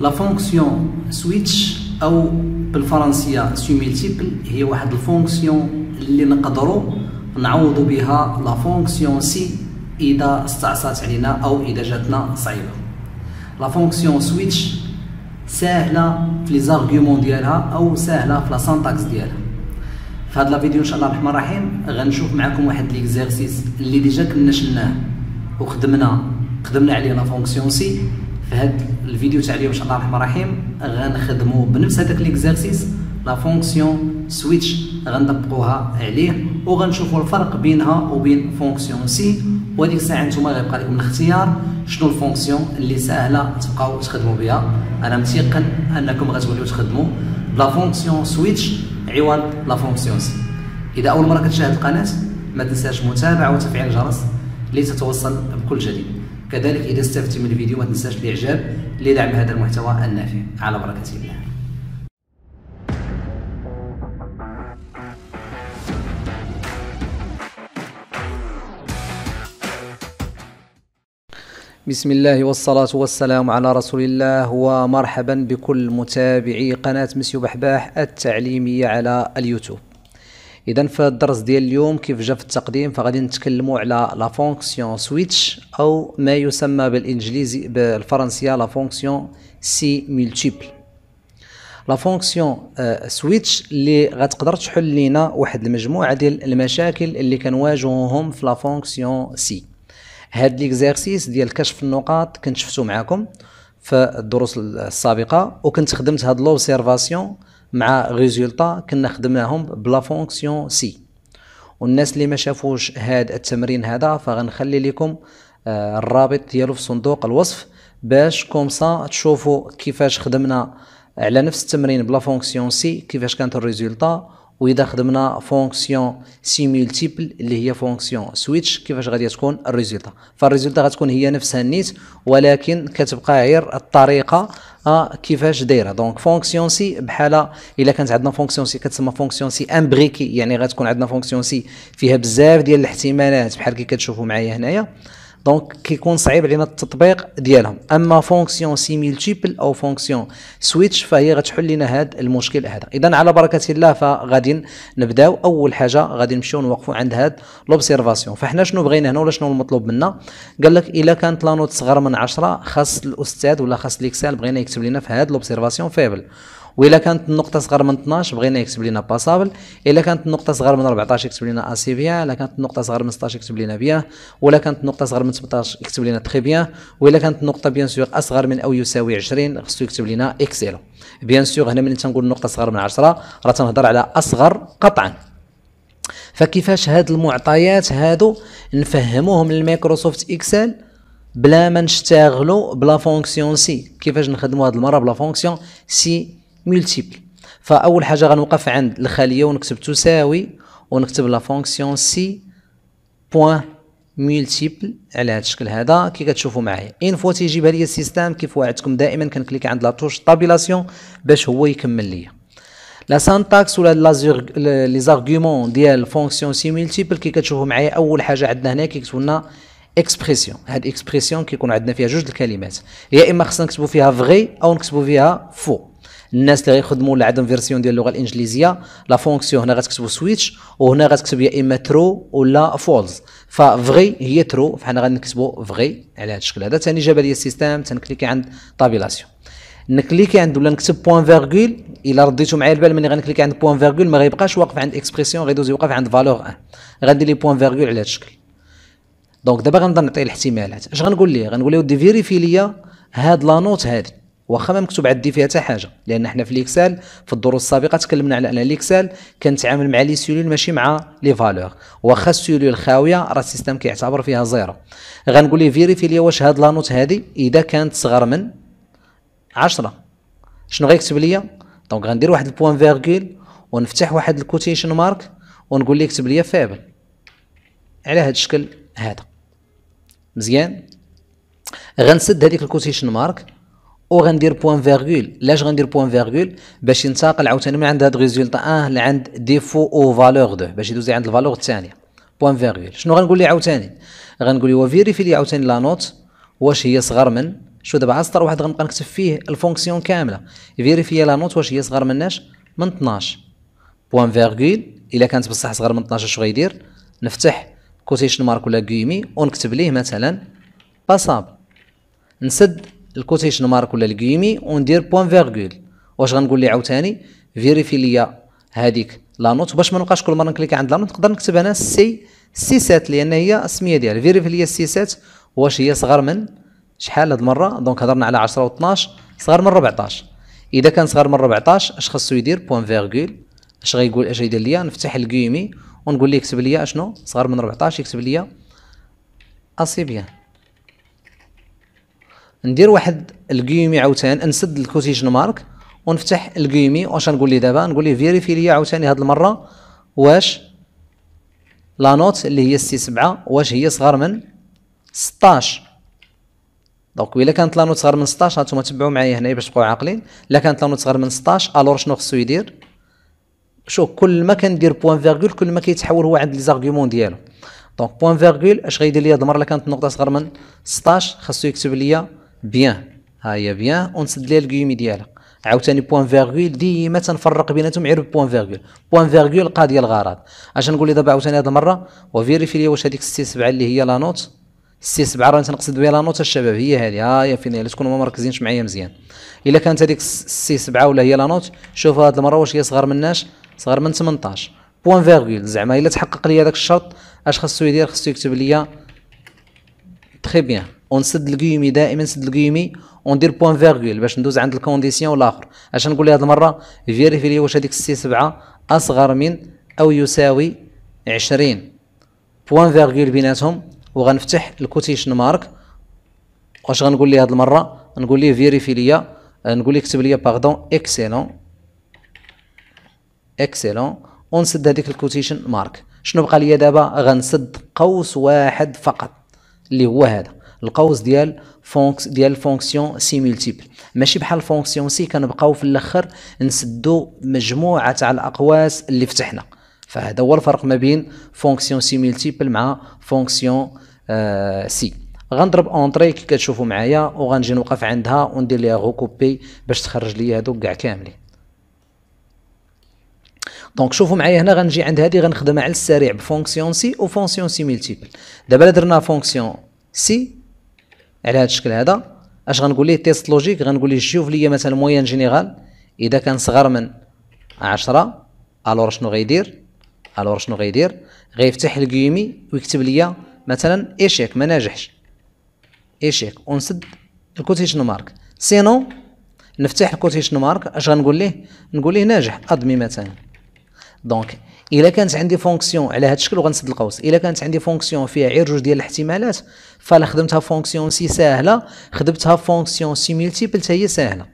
لا فونكسيون سويتش او بالفرنسيه سي ملتيبل هي واحد الفونكسيون اللي نقدروا نعوضوا بها لا فونكسيون سي اذا استعصات علينا او اذا جاتنا صعيبه لا فونكسيون سويتش ساهله في لي زارغومون ديالها او ساهله في لا سانتاكس ديالها في هذا الفيديو ان شاء الله الرحمن الرحيم غنشوف معكم واحد ليكزارسيس اللي ديجا كنا شلناه وخدمنا خدمنا عليه لا فونكسيون سي في هذا الفيديو تاع اليوم ان شاء الله الرحمن الرحيم غنخدموا بنفس هذاك ليكزارسيس لا فونكسيون سويتش غنطبقوها عليه وغنشوفوا الفرق بينها وبين فونكسيون سي وهذيك الساعه نتوما غيبقى لكم الاختيار شنو الفونكسيون اللي ساهله تبقاو تخدموا بها انا متيقن انكم غتوليو تخدموا بلا فونكسيون سويتش عوض لا فونكسيون سي اذا اول مره كتشاهد القناه ما تنساش متابعه وتفعيل الجرس لتتوصل بكل جديد كذلك إذا استفدت من الفيديو ما تنساش الإعجاب لدعم هذا المحتوى النافع على بركة الله بسم الله والصلاة والسلام على رسول الله ومرحبا بكل متابعي قناة مسيو بحباح التعليمية على اليوتيوب اذا في الدرس ديال اليوم كيف جا في التقديم فغادي نتكلموا على لا فونكسيون سويتش او ما يسمى بالانجليزي بالفرنسيه لا فونكسيون سي ملتيبل لا فونكسيون سويتش اللي غتقدر تحل لينا واحد المجموعه ديال المشاكل اللي كنواجهوهم في لا فونكسيون سي هاد ليكزيرسيس ديال كشف النقاط كنت شفتو معاكم في الدروس السابقه وكنت خدمت هاد لوبسيرفاسيون مع ريزولطا كنا خدمناهم بلا فونكسيون سي والناس اللي ما شافوش هاد التمرين هذا فغنخلي لكم آه، الرابط ديالو في صندوق الوصف باش كومسا تشوفوا كيفاش خدمنا على نفس التمرين بلا فونكسيون سي كيفاش كانت الريزولطا واذا خدمنا فونكسيون سي ملتيبل اللي هي فونكسيون سويتش كيفاش غادي تكون الريزلت فالريزلت غتكون هي نفسها النيت ولكن كتبقى غير الطريقه آه، كيفاش دايره دونك فونكسيون سي بحال الا كانت عندنا فونكسيون سي كتسمى فونكسيون سي امبريكي يعني غتكون عندنا فونكسيون سي فيها بزاف ديال الاحتمالات بحال كي كتشوفوا معايا هنايا دونك كيكون صعيب علينا التطبيق ديالهم اما فونكسيون سي ملتيبل او فونكسيون سويتش فهي غتحل لنا هذا المشكل هذا اذا على بركه الله فغادي نبداو اول حاجه غادي نمشيو نوقفوا عند هاد لوبسيرفاسيون فحنا شنو بغينا هنا ولا شنو المطلوب منا قال لك الا كانت لا نوت صغر من 10 خاص الاستاذ ولا خاص ليكسال بغينا يكتب لنا في هاد لوبسيرفاسيون فيبل والا كانت النقطه صغر من 12 بغينا يكتب لنا باسابل الا كانت النقطه صغر من 14 يكتب لنا اسي بيان الا كانت النقطه صغر من 16 يكتب لنا بيان ولا كانت النقطه صغر من 18 يكتب لنا تخي بيان والا كانت النقطه بيان سيغ اصغر من او يساوي 20 خصو يكتب لنا إكسيلو بيان سيغ هنا ملي تنقول النقطه صغر من 10 راه تنهضر على اصغر قطعا فكيفاش هاد المعطيات هادو نفهموهم للمايكروسوفت اكسل بلا ما نشتغلوا بلا فونكسيون سي كيفاش نخدموا هاد المره بلا فونكسيون سي ملتيبل فاول حاجه غنوقف عند الخليه ونكتب تساوي ونكتب لا فونكسيون سي بوان ملتيبل على هذا الشكل هذا كي كتشوفوا معايا ان فوا تيجيبها لي السيستم كيف وعدتكم دائما كنكليك عند لا توش طابيلاسيون باش هو يكمل ليا لا سانتاكس ولا لي زارغومون ديال فونكسيون سي ملتيبل كي كتشوفوا معايا اول حاجه عندنا هنا كيكتبوا لنا اكسبريسيون هاد اكسبريسيون كيكون عندنا فيها جوج الكلمات يا اما خصنا نكتبوا فيها فغي او نكتبوا فيها فو الناس اللي غيخدموا عندهم فيرسيون ديال اللغه الانجليزيه لا فونكسيون هنا غتكتبوا سويتش وهنا غتكتب يا اما ترو ولا فولز ففغي هي ترو فحنا غنكتبوا فغي على هذا الشكل هذا ثاني جاب لي السيستم تنكليكي عند طابيلاسيون نكليكي عند ولا نكتب بوان فيرغول الا رديتو معايا البال ملي غنكليكي عند بوان فيرغول ما غيبقاش واقف عند اكسبريسيون غيدوز يوقف عند فالور 1 غندير لي بوان فيرغول على هذا الشكل دونك دابا غنبدا نعطي الاحتمالات اش غنقول ليه غنقول ليه ودي فيريفي ليا هاد لا نوت هادي واخا ما مكتوب عندي فيها حتى حاجه لان حنا في الاكسل في الدروس السابقه تكلمنا على ان الاكسل كنتعامل مع لي سيلول ماشي مع لي فالور واخا السيلول خاويه راه السيستم كيعتبر فيها زيرو غنقول ليه فيريفي ليا واش هاد لانوت هادي اذا كانت صغر من 10 شنو غيكتب ليا دونك غندير واحد البوان فيرغول ونفتح واحد الكوتيشن مارك ونقول ليه اكتب ليا فابل على هاد الشكل هذا مزيان غنسد هذيك الكوتيشن مارك او غندير بوان فيغول لاش غندير بوان فيغول باش ينتقل عاوتاني من عند هاد ريزولتا اه لعند ديفو او فالور دو باش يدوز عند الفالور الثانيه بوان فيغول شنو غنقول ليه عاوتاني غنقول ليه فيريفي لي عاوتاني لا نوت واش هي صغر من شو دابا عسطر واحد غنبقى نكتب فيه الفونكسيون كامله فيريفي لا نوت واش هي صغر مناش من 12 بوان فيغول الا كانت بصح صغر من 12 شنو غيدير نفتح كوتيشن مارك ولا كيمي ونكتب ليه مثلا باسابل نسد الكوتيشن مارك ولا الكيمي وندير بوان فيغكول واش غنقول لي عاوتاني فيريفي ليا هذيك لا نوت باش ما نبقاش كل مره نكليك عند لا نوت نقدر نكتب انا سي سي سات لان هي السميه ديالها فيريفي ليا سي سات واش هي صغر من شحال هاد المره دونك هضرنا على 10 و12 صغر من 14 اذا كان صغر من 14 اش خاصو يدير بوان فيغكول اش غيقول اش غيدير ليا نفتح الكيمي ونقول ليه كتب ليا اشنو صغر من 14 يكتب ليا اسي بيان ندير واحد الكيومي عاوتاني نسد الكوتيجن مارك ونفتح الكيومي واش نقول ليه دابا نقول ليه فيريفي ليا عاوتاني هاد المره واش لا نوت اللي هي سي سبعة واش هي صغر من 16 دونك الا كانت لا نوت صغر من 16 هانتوما تبعوا معايا هنايا باش تبقاو عاقلين الا كانت لا نوت صغر من 16 الور شنو خصو يدير شوف كل ما كندير بوان فيغول كل ما كيتحول هو عند لي زارغومون ديالو دونك بوان فيغول اش غيدير ليا المره الا كانت النقطه صغر من 16 خاصو يكتب ليا بيان ها هي بيان ونسد ليها الكيومي ديالها عاوتاني بوان فيرغول ديما تنفرق بيناتهم غير بوان فيرغول بوان فيرغول قاضيه الغرض اش نقول دابا عاوتاني هذه المره وفيريفي لي واش هذيك السي سبعه اللي هي لا نوت السي سبعه راه تنقصد بها لا نوت الشباب هي هذه ها هي فين تكونوا ما مركزينش معايا مزيان الا كانت هذيك السي سبعه ولا هي لا نوت شوف هذه المره واش هي صغر مناش صغر من 18 بوان فيرغول زعما الا تحقق لي هذاك الشرط اش خاصو يدير خاصو يكتب لي تري بيان ونسد القيومي دائما نسد القيومي وندير بوان فيغول باش ندوز عند الكونديسيون الاخر اش نقول هذه المره فيريفي لي واش هذيك السي سبعه اصغر من او يساوي 20 بوان فيغول بيناتهم وغنفتح الكوتيشن مارك واش غنقول لي هذه المره نقول لي فيريفي لي نقول لي اكتب لي باردون اكسلون اكسلون ونسد هذيك الكوتيشن مارك شنو بقى لي دابا غنسد قوس واحد فقط اللي هو هذا القوس ديال فونكس ديال فونكسيون سي ملتيبل ماشي بحال فونكسيون سي كنبقاو في الاخر نسدو مجموعه تاع الاقواس اللي فتحنا فهذا هو الفرق ما بين فونكسيون سي ملتيبل مع فونكسيون آه سي غنضرب اونطري كي كتشوفوا معايا وغنجي نوقف عندها وندير ليها غوكوبي باش تخرج لي هادوك كاع كاملين دونك شوفوا معايا هنا غنجي عند هذه غنخدمها على السريع بفونكسيون سي وفونكسيون سي ملتيبل دابا درنا فونكسيون سي على هذا الشكل هذا اش غنقول ليه تيست لوجيك غنقول ليه شوف ليا مثلا موين جينيرال اذا كان صغر من 10 الور شنو غيدير الور شنو غيدير غيفتح الكيمي ويكتب ليا مثلا ايشيك ما ناجحش ايشيك ونسد الكوتيشن مارك سينو نفتح الكوتيشن مارك اش غنقول ليه نقول ليه ناجح ادمي مثلا دونك الا كانت عندي فونكسيون على هذا الشكل وغنسد القوس الا كانت عندي فونكسيون فيها غير جوج ديال الاحتمالات فلا خدمتها فونكسيون سي ساهله خدمتها فونكسيون سي ملتيبل حتى هي ساهله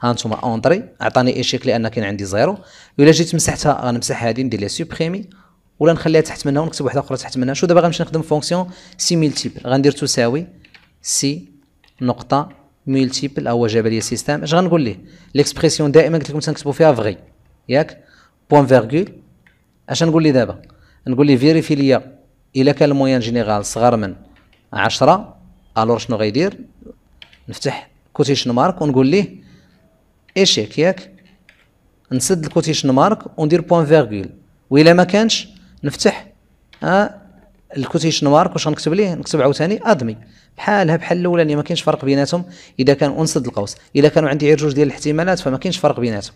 هانتوما اونطري عطاني ايشيك لان كان عندي زيرو الا جيت مسحتها غنمسح هذه ندير لها سوبريمي ولا نخليها تحت منها ونكتب واحده اخرى تحت منها شو دابا غنمشي نخدم فونكسيون سي ملتيبل غندير تساوي سي نقطه ملتيبل او جاب لي سيستم اش غنقول ليه ليكسبريسيون دائما قلت لكم تنكتبوا فيها فغي ياك بوان فيرغول اش نقول لي دابا نقول لي فيريفي ليا الا كان الموين جينيرال صغر من 10 الور شنو غيدير نفتح كوتيشن مارك ونقول ليه ايشيك ياك نسد الكوتيشن مارك وندير بوان فيرغول والا ما كانش نفتح ها الكوتيشن مارك واش غنكتب ليه نكتب عاوتاني ادمي بحالها بحال اللي ما كاينش فرق بيناتهم اذا كان انسد القوس اذا كانوا عندي غير جوج ديال الاحتمالات فما كاينش فرق بيناتهم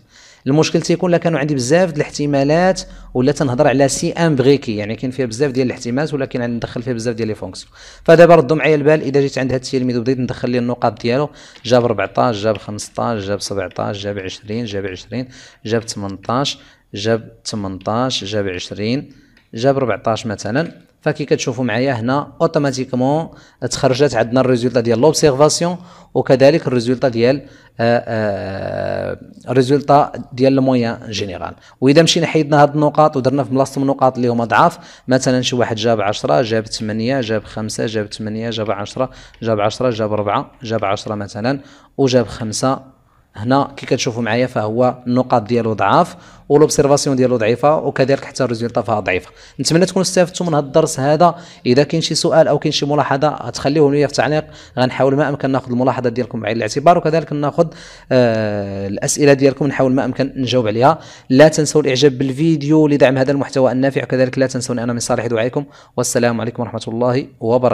المشكل تيكون لا كانوا عندي بزاف ديال الاحتمالات ولا تنهضر على سي ام بغيكي يعني كاين فيها بزاف ديال الاحتمالات ولكن ندخل فيها بزاف ديال لي فونكسيون فدابا ردوا معايا البال اذا جيت عند هذا التلميذ وبديت ندخل ليه النقاط ديالو جاب 14 جاب 15 جاب 17 جاب 20 جاب 20 جاب 18 جاب 18 جاب 20 جاب 14 مثلا فكي كتشوفوا معايا هنا اوتوماتيكمون تخرجت عندنا الريزولتا ديال لوبسيرفاسيون وكذلك الريزولتا ديال آه، آه، الريزولتا ديال المويان جينيرال واذا مشينا حيدنا هاد النقاط ودرنا في بلاصتهم النقاط اللي هما ضعاف مثلا شي واحد جاب 10 جاب 8 جاب 5 جاب 8 جاب 10 جاب 10 جاب 4 جاب 10 مثلا وجاب 5 هنا كي كتشوفوا معايا فهو النقاط ديالو ضعاف ولوبسيرفاسيون ديالو ضعيفه وكذلك حتى الريزولطا فيها ضعيفه نتمنى تكونوا استفدتوا من هذا الدرس هذا اذا كاين شي سؤال او كاين شي ملاحظه غتخليوه ليا في التعليق غنحاول ما امكن ناخذ الملاحظات ديالكم بعين الاعتبار وكذلك ناخذ آه الاسئله ديالكم نحاول ما امكن نجاوب عليها لا تنسوا الاعجاب بالفيديو لدعم هذا المحتوى النافع وكذلك لا تنسوني انا من صالح دعائكم والسلام عليكم ورحمه الله وبركاته